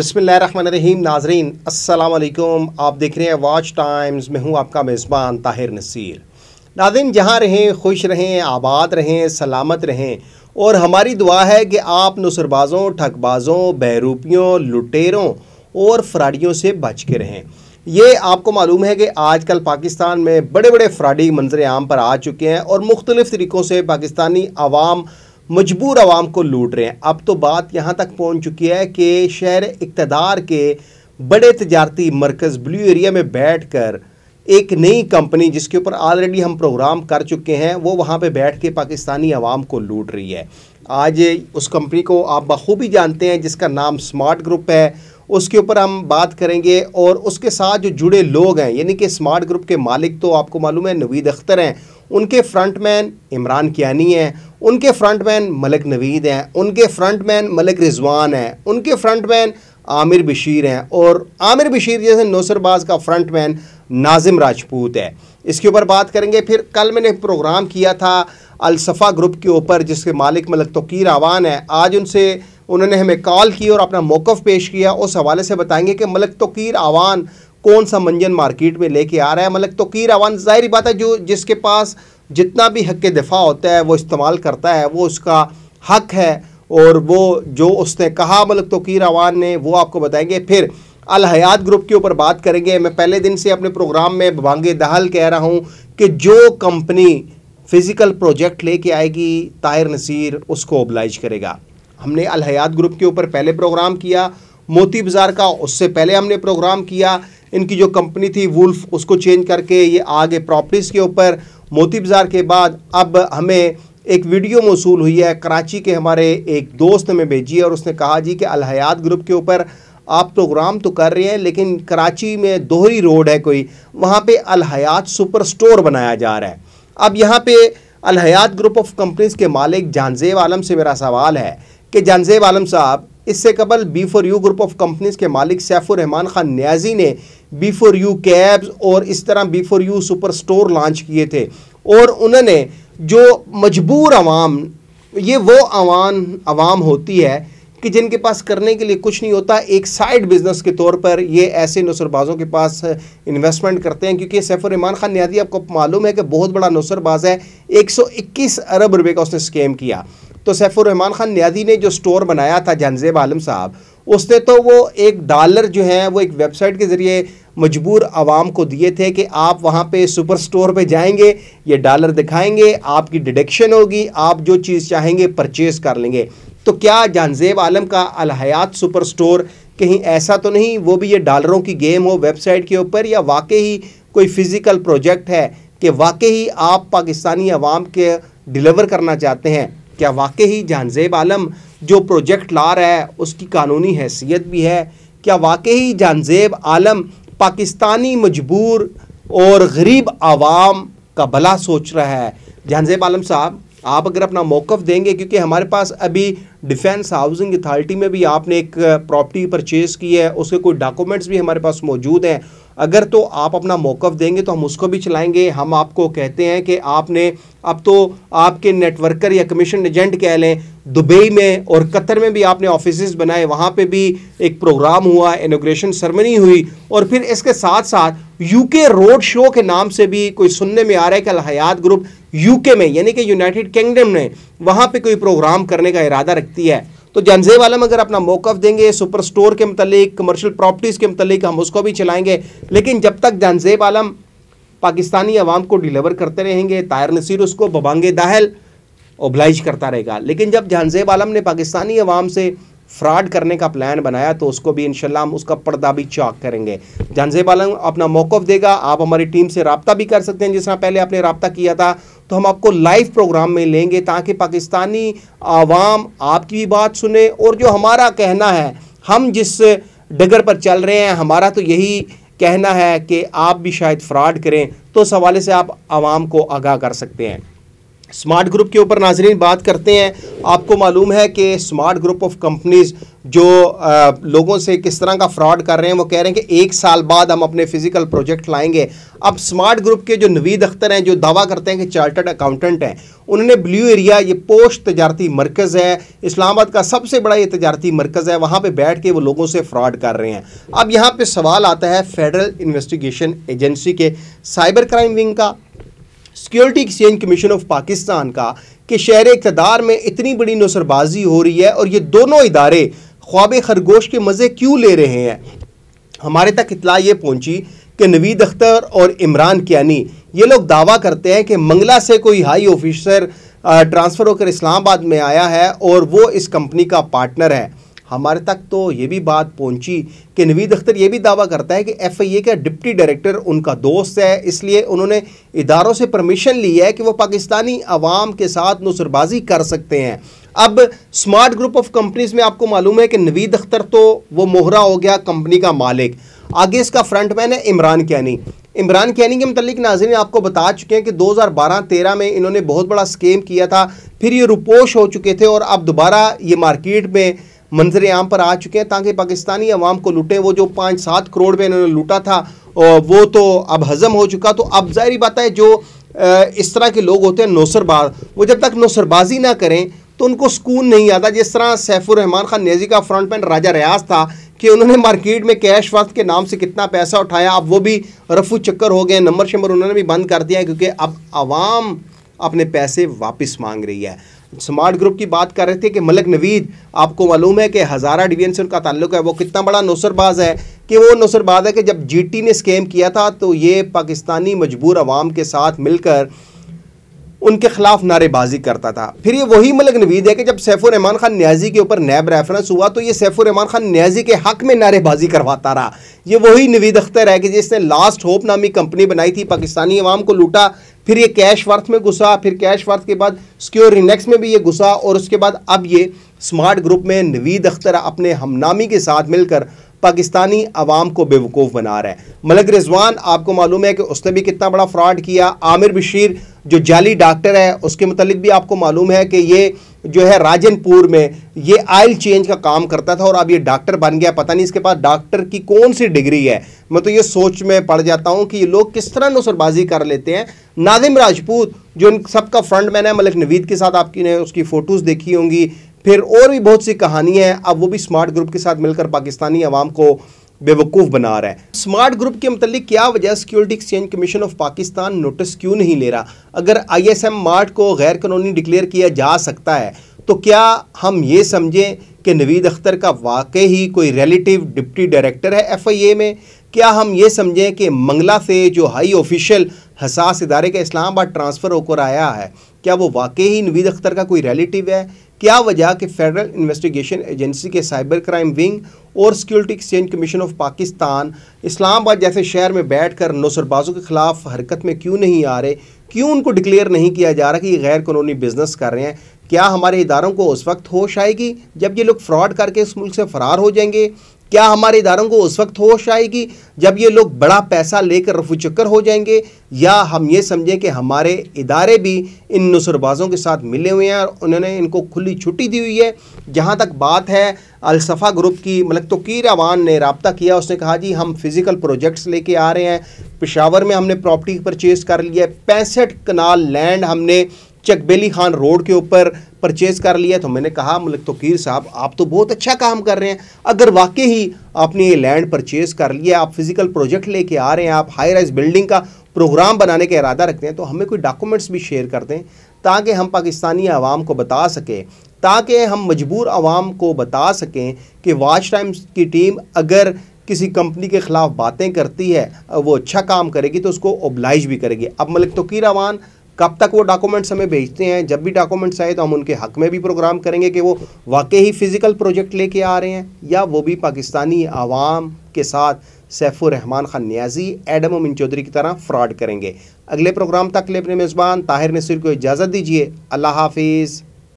रहीम नाजरीन असलकुम आप देख रहे हैं वॉच टाइम्स में हूँ आपका मेज़बान ताहिर नसीर नाजिन जहाँ रहें खुश रहें आबाद रहें सलामत रहें और हमारी दुआ है कि आप नसरबाजों ठगबाज़ों बहरूपियों लुटेरों और फ्राडियों से बच के रहें ये आपको मालूम है कि आजकल पाकिस्तान में बड़े बड़े फ्राडी मंजर आम पर आ चुके हैं और मुख्तलिफ़ तरीक़ों से पाकिस्तानी आवाम मजबूर आवाम को लूट रहे हैं अब तो बात यहाँ तक पहुँच चुकी है कि शहर इकतदार के बड़े तजारती मरकज़ ब्लू एरिया में बैठ कर एक नई कंपनी जिसके ऊपर ऑलरेडी हम प्रोग्राम कर चुके हैं वो वहाँ पर बैठ के पाकिस्तानी आवाम को लूट रही है आज उस कंपनी को आप बखूबी जानते हैं जिसका नाम स्मार्ट ग्रुप है उसके ऊपर हम बात करेंगे और उसके साथ जो जुड़े लोग हैं यानी कि स्मार्ट ग्रुप के मालिक तो आपको मालूम है नवीद अख्तर हैं उनके फ्रंटमैन इमरान कियानी हैं उनके फ्रंटमैन मलिक नवीद हैं उनके फ्रंटमैन मलिक रिजवान हैं उनके फ्रंटमैन आमिर बशीर हैं और आमिर बशीर जैसे नौसरबाज का फ्रंटमैन नाजिम राजपूत है इसके ऊपर बात करेंगे फिर कल मैंने प्रोग्राम किया था अलसफ़ा ग्रुप के ऊपर जिसके मालिक मलक तोकीर आवान है आज उनसे उन्होंने हमें कॉल की और अपना मौक़ पेश किया उस हवाले से बताएंगे कि मलक तोकीर आवान कौन सा मंजन मार्केट में लेके आ रहा है मलक तोकीर आवान जाहिर बात है जो जिसके पास जितना भी हक दिफा होता है वो इस्तेमाल करता है वो उसका हक है और वो जो उसने कहा मलक तोकीर आवान ने वो आपको बताएंगे फिर अल हयात ग्रुप के ऊपर बात करेंगे मैं पहले दिन से अपने प्रोग्राम में भांगे दहल कह रहा हूँ कि जो कंपनी फिज़िकल प्रोजेक्ट लेके आएगी ताहिर नसीर उसको ओबलाइज करेगा हमने अलहयात ग्रुप के ऊपर पहले प्रोग्राम किया मोती बाज़ार का उससे पहले हमने प्रोग्राम किया इनकी जो कंपनी थी वुल्फ उसको चेंज करके ये आगे प्रॉपर्टीज़ के ऊपर मोती बाज़ार के बाद अब हमें एक वीडियो मौसू हुई है कराची के हमारे एक दोस्त में भेजी है और उसने कहा जी कि अलहयात ग्रुप के ऊपर आप प्रोग्राम तो कर रहे हैं लेकिन कराची में दोहरी रोड है कोई वहाँ पे अलहयात सुपर स्टोर बनाया जा रहा है अब यहाँ पे अलहयात ग्रुप ऑफ कंपनीज़ के मालिक जानजेब आलम से मेरा सवाल है कि जानजेब आलम साहब इससे कबल B four U group of companies के मालिक सैफुर रहमान खान न्याजी ने बी फोर यू कैब्स और इस तरह B four U super store launch किए थे और उन्होंने जो मजबूर आवाम ये वो आवाम आवाम होती है कि जिनके पास करने के लिए कुछ नहीं होता एक साइड बिजनेस के तौर पर ये ऐसे नसरबाजों के पास इन्वेस्टमेंट करते हैं क्योंकि सैफुर रहमान खान न्याजी आपको मालूम है कि बहुत बड़ा नसरबाज है इक्कीस अरब रुपये का उसने स्कैम किया तो सैफुररहमान ख़ान न्याजी ने जो स्टोर बनाया था जहनजेब आलम साहब उसने तो वो एक डॉलर जो है वो एक वेबसाइट के ज़रिए मजबूर आवाम को दिए थे कि आप वहाँ पे सुपर स्टोर पे जाएंगे ये डॉलर दिखाएंगे आपकी डिडक्शन होगी आप जो चीज़ चाहेंगे परचेज़ कर लेंगे तो क्या जानजेब आलम का अलहयात सुपर स्टोर कहीं ऐसा तो नहीं वो भी ये डॉलरों की गेम हो वेबसाइट के ऊपर या वाकई ही कोई फ़िज़िकल प्रोजेक्ट है कि वाकई ही आप पाकिस्तानी अवाम के डिलीवर करना चाहते हैं क्या वाकई ही जानजेब आलम जो प्रोजेक्ट ला रहा है उसकी कानूनी हैसियत भी है क्या वाकई ही जानजेब आलम पाकिस्तानी मजबूर और गरीब आवाम का भला सोच रहा है जानजेब आलम साहब आप अगर अपना मौक़ देंगे क्योंकि हमारे पास अभी डिफेंस हाउसिंग अथॉरिटी में भी आपने एक प्रॉपर्टी परचेज़ की है उसके कोई डॉक्यूमेंट्स भी हमारे पास मौजूद हैं अगर तो आप अपना मौक़ देंगे तो हम उसको भी चलाएंगे हम आपको कहते हैं कि आपने अब तो आपके नेटवर्कर या कमीशन एजेंट कह लें दुबई में और कतर में भी आपने ऑफिस बनाए वहाँ पर भी एक प्रोग्राम हुआ इनोग्रेशन सरमनी हुई और फिर इसके साथ साथ यूके रोड शो के नाम से भी कोई सुनने में आ रहा है कि अलहयात ग्रुप यूके में यानी कि यूनाइटेड किंगडम ने वहाँ पे कोई प्रोग्राम करने का इरादा रखती है तो वाले आलम अगर अपना मौक़ देंगे सुपर स्टोर के मतलब कमर्शल प्रॉपर्टीज़ के मतलब हम उसको भी चलाएंगे लेकिन जब तक जंजेब आलम पाकिस्तानी अवाम को डिलीवर करते रहेंगे तायर नसीर उसको बबांगे दाहल ओबलाइज करता रहेगा लेकिन जब जहानजेब आलम ने पाकिस्तानी अवाम से फ्रॉड करने का प्लान बनाया तो उसको भी इनशाला हम उसका पर्दा भी चौक करेंगे जानजेब आलम अपना मौक़ देगा आप हमारी टीम से रबता भी कर सकते हैं जिस तरह पहले आपने रबता किया था तो हम आपको लाइव प्रोग्राम में लेंगे ताकि पाकिस्तानी आवाम आपकी भी बात सुने और जो हमारा कहना है हम जिस डगर पर चल रहे हैं हमारा तो यही कहना है कि आप भी शायद फ्रॉड करें तो उस हवाले से आप आवाम को आगाह कर सकते हैं स्मार्ट ग्रुप के ऊपर नाजरीन बात करते हैं आपको मालूम है कि स्मार्ट ग्रुप ऑफ कंपनीज़ जो आ, लोगों से किस तरह का फ्रॉड कर रहे हैं वो कह रहे हैं कि एक साल बाद हम अपने फिजिकल प्रोजेक्ट लाएंगे अब स्मार्ट ग्रुप के जो नवीद अख्तर हैं जो दावा करते हैं कि चार्टर्ड अकाउंटेंट हैं उन्होंने ब्लू एरिया ये पोस्ट तजारती मरकज़ है इस्लामाबाद का सबसे बड़ा ये तजारती मरकज़ है वहाँ पर बैठ के वो लोगों से फ्रॉड कर रहे हैं अब यहाँ पर सवाल आता है फेडरल इन्वेस्टिगेशन एजेंसी के साइबर क्राइम विंग का security exchange commission of Pakistan का कि शहर इकतदार में इतनी बड़ी नसरबाजी हो रही है और ये दोनों इदारे ख्वाब खरगोश के मज़े क्यों ले रहे हैं हमारे तक इतला ये पहुंची कि नवीद अख्तर और इमरान कियानी ये लोग दावा करते हैं कि मंगला से कोई हाई ऑफिसर ट्रांसफ़र होकर इस्लामाबाद में आया है और वो इस कंपनी का पार्टनर है हमारे तक तो ये भी बात पहुंची कि नवीद अख्तर ये भी दावा करता है कि एफ आई ए का डिप्टी डायरेक्टर उनका दोस्त है इसलिए उन्होंने इदारों से परमिशन ली है कि वो पाकिस्तानी आवाम के साथ नुसरबाजी कर सकते हैं अब स्मार्ट ग्रुप ऑफ कंपनीज में आपको मालूम है कि नवीद अख्तर तो वो मोहरा हो गया कंपनी का मालिक आगे इसका फ्रंट मैन है इमरान कैनी इमरान कैनी के मतलब नाजरन आपको बता चुके हैं कि 2012-13 में इन्होंने बहुत बड़ा स्केम किया था फिर ये रुपोश हो चुके थे और अब दोबारा ये मार्केट में मंजर आम पर आ चुके हैं ताकि पाकिस्तानी अवाम को लूटें वो जो पाँच सात करोड़ में इन्होंने लूटा था वो तो अब हजम हो चुका तो अब जाहिर बात है जो इस तरह के लोग होते हैं नौसरबाज वो जब तक नौसरबाजी ना करें तो उनको सुकून नहीं आता जिस तरह सैफुररहमान खान नेजी का फ्रंटमैन राजा रियाज था कि उन्होंने मार्केट में कैश वक्त के नाम से कितना पैसा उठाया अब वो भी रफू चक्कर हो गए नंबर शंबर उन्होंने भी बंद कर दिया क्योंकि अब आवाम अपने पैसे वापस मांग रही है स्मार्ट ग्रुप की बात कर रहे थे कि मलक नवीद आपको मालूम है कि हज़ारा डिवीजन से उनका ताल्लुक है वो कितना बड़ा नौसरबाज है कि वो नौसरबाज है कि जब जीटी ने स्कैम किया था तो ये पाकिस्तानी मजबूर आवाम के साथ मिलकर उनके खिलाफ नारेबाजी करता था फिर ये वही मलक नवीद है कि जब सैफुर रहमान खान न्याजी के ऊपर नैब रेफरेंस हुआ तो ये सैफुर रहमान खान न्याजी के हक में नारेबाजी करवाता रहा ये वही नवीद अख्तर है कि जिसने लास्ट होप नामी कंपनी बनाई थी पाकिस्तानी अवाम को लूटा फिर ये कैश वर्थ में घुसा फिर कैश वर्थ के बाद सिक्योर इंडेक्स में भी ये घुसा और उसके बाद अब ये स्मार्ट ग्रुप में नवीद अख्तर अपने हमनामी के साथ मिलकर पाकिस्तानी आवाम को बेवकूफ़ बना रहा है मलिक रिजवान आपको मालूम है कि उसने भी कितना बड़ा फ्रॉड किया आमिर बशीर जो जाली डॉक्टर है उसके मतलब भी आपको मालूम है कि ये जो है राजनपुर में ये आयल चेंज का काम करता था और अब ये डॉक्टर बन गया पता नहीं इसके पास डॉक्टर की कौन सी डिग्री है मैं तो ये सोच में पड़ जाता हूँ कि ये लोग किस तरह नुसरबाजी कर लेते हैं नादिम राजपूत जो इन सबका फ्रंट मैन है मलिक नवीद के साथ आपकी ने उसकी फ़ोटोज़ देखी होंगी फिर और भी बहुत सी कहानियाँ हैं अब वो भी स्मार्ट ग्रुप के साथ मिलकर पाकिस्तानी आवाम को बेवकूफ़ बना रहा है स्मार्ट ग्रुप के मतलब क्या वजह security exchange commission of Pakistan notice क्यों नहीं ले रहा अगर आई एस एम मार्ट को गैर कानूनी डिक्लेयर किया जा सकता है तो क्या हम ये समझें कि नवीद अख्तर का वाकई ही कोई रिलेटिव डिप्टी डायरेक्टर है एफ आई ए में क्या हम ये समझें कि मंगला से जो हाई ऑफिशियल हसास इदारे का इस्लामाबाद ट्रांसफ़र होकर आया है क्या वो वाकई ही नवीद अख्तर का कोई रिलेटिव है क्या वजह कि फेडरल इन्वेस्टिगेशन एजेंसी के साइबर क्राइम विंग और security exchange commission of Pakistan Islamabad जैसे शहर में बैठकर नौसरबाजों के खिलाफ हरकत में क्यों नहीं आ रहे क्यों उनको डिक्लेयर नहीं किया जा रहा कि ये गैर कानूनी बिजनेस कर रहे हैं क्या हमारे इदारों को उस वक्त होश आएगी जब ये लोग फ्रॉड करके इस मुल्क से फरार हो जाएंगे क्या हमारे इदारों को उस वक्त होश आएगी जब ये लोग बड़ा पैसा लेकर रफू चक्कर हो जाएंगे या हम ये समझें कि हमारे इदारे भी इन नसरबाजों के साथ मिले हुए हैं और उन्होंने इनको खुली छुट्टी दी हुई है जहाँ तक बात है अलसफ़ा ग्रुप की तो क़ीर अवान ने रबता किया उसने कहा जी हम फ़िज़िकल प्रोजेक्ट्स लेके आ रहे हैं पेशावर में हमने प्रॉपर्टी परचेज़ कर लिया है पैंसठ कनाल लैंड हमने चकबेली खान रोड के ऊपर परचेज़ कर लिया तो मैंने कहा मलिक तोकीर साहब आप तो बहुत अच्छा काम कर रहे हैं अगर वाकई ही आपने ये लैंड परचेज़ कर लिया आप फिज़िकल प्रोजेक्ट लेके आ रहे हैं आप हाई राइज बिल्डिंग का प्रोग्राम बनाने का इरादा रखते हैं तो हमें कोई डॉक्यूमेंट्स भी शेयर कर दें ताकि हम पाकिस्तानी आवाम को बता सकें ताकि हम मजबूर आवाम को बता सकें कि वाच टाइम्स की टीम अगर किसी कंपनी के ख़िलाफ़ बातें करती है वो अच्छा काम करेगी तो उसको ओबलाइज भी करेगी अब मलिक तोकीर अवान कब तक वो डॉक्यूमेंट्स हमें भेजते हैं जब भी डॉक्यूमेंट्स आए तो हम उनके हक में भी प्रोग्राम करेंगे कि वो वाकई ही फ़िज़िकल प्रोजेक्ट लेके आ रहे हैं या वो भी पाकिस्तानी आवाम के साथ सैफुररहमान रहमान खान न्याजी एडम अमिन चौधरी की तरह फ्रॉड करेंगे अगले प्रोग्राम तक ले अपने मेज़बान ताहिर नसीर को इजाज़त दीजिए अल्लाह हाफिज़